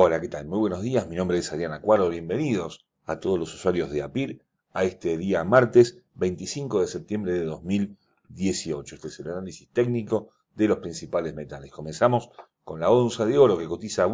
Hola, ¿qué tal? Muy buenos días, mi nombre es Adriana Cuaro. bienvenidos a todos los usuarios de APIR a este día martes 25 de septiembre de 2018. Este es el análisis técnico de los principales metales. Comenzamos con la onza de oro que cotiza a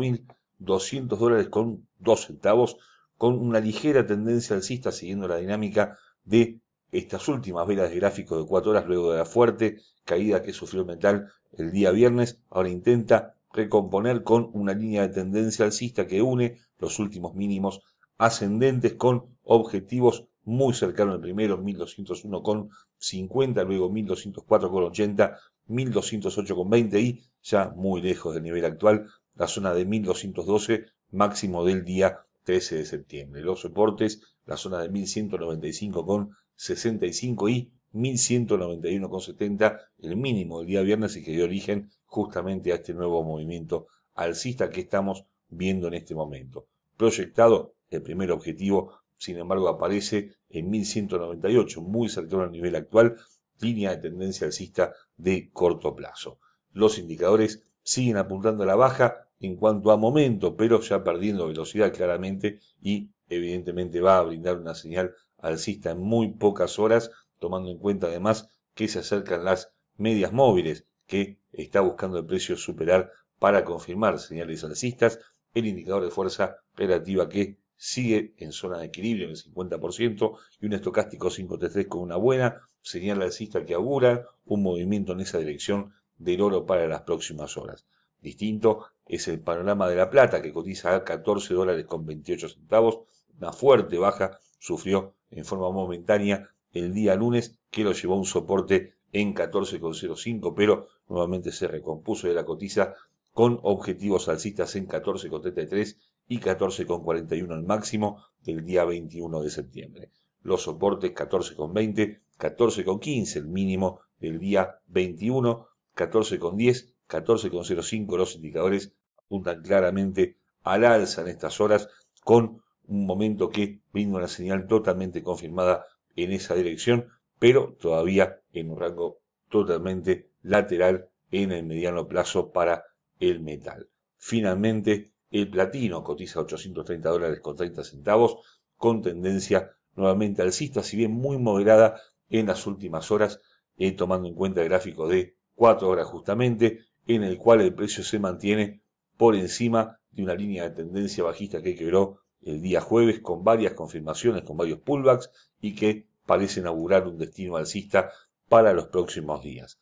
200 dólares con 2 centavos, con una ligera tendencia alcista siguiendo la dinámica de estas últimas velas de gráfico de 4 horas luego de la fuerte caída que sufrió el metal el día viernes. Ahora intenta recomponer con una línea de tendencia alcista que une los últimos mínimos ascendentes con objetivos muy cercanos El primero, 1201,50, luego 1204,80, 1208,20 y ya muy lejos del nivel actual, la zona de 1212 máximo del día 13 de septiembre. Los soportes, la zona de 1195,65 y 1191,70, el mínimo del día viernes y que dio origen justamente a este nuevo movimiento alcista que estamos viendo en este momento. Proyectado el primer objetivo, sin embargo, aparece en 1198, muy cercano al nivel actual, línea de tendencia alcista de corto plazo. Los indicadores siguen apuntando a la baja en cuanto a momento, pero ya perdiendo velocidad claramente y evidentemente va a brindar una señal alcista en muy pocas horas tomando en cuenta además que se acercan las medias móviles que está buscando el precio superar para confirmar señales alcistas, el indicador de fuerza relativa que sigue en zona de equilibrio en el 50% y un estocástico 533 con una buena señal alcista que augura un movimiento en esa dirección del oro para las próximas horas. Distinto es el panorama de la plata que cotiza a 14 dólares con 28 centavos. Una fuerte baja sufrió en forma momentánea el día lunes, que lo llevó un soporte en 14,05, pero nuevamente se recompuso de la cotiza con objetivos alcistas en 14,33 y 14,41 el máximo del día 21 de septiembre. Los soportes 14,20, 14,15 el mínimo del día 21, 14,10, 14,05 los indicadores apuntan claramente al alza en estas horas con un momento que brinda una señal totalmente confirmada en esa dirección, pero todavía en un rango totalmente lateral en el mediano plazo para el metal. Finalmente, el platino cotiza 830 dólares con 30 centavos, con tendencia nuevamente alcista, si bien muy moderada en las últimas horas, eh, tomando en cuenta el gráfico de 4 horas justamente, en el cual el precio se mantiene por encima de una línea de tendencia bajista que quebró el día jueves con varias confirmaciones, con varios pullbacks y que parecen inaugurar un destino alcista para los próximos días.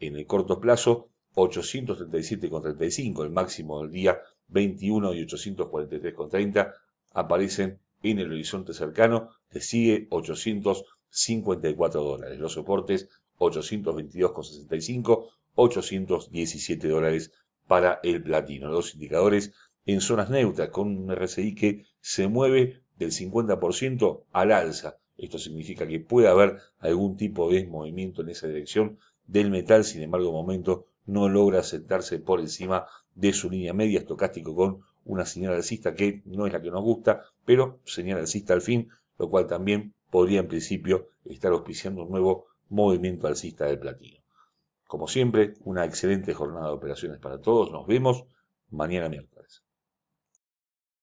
En el corto plazo, 837,35, el máximo del día 21 y 843,30 aparecen en el horizonte cercano, que sigue 854 dólares. Los soportes 822,65, 817 dólares para el platino. Los indicadores en zonas neutras, con un RSI que se mueve del 50% al alza. Esto significa que puede haber algún tipo de movimiento en esa dirección del metal, sin embargo, de momento no logra sentarse por encima de su línea media estocástico con una señal alcista que no es la que nos gusta, pero señal alcista al fin, lo cual también podría en principio estar auspiciando un nuevo movimiento alcista del platino. Como siempre, una excelente jornada de operaciones para todos. Nos vemos mañana miércoles.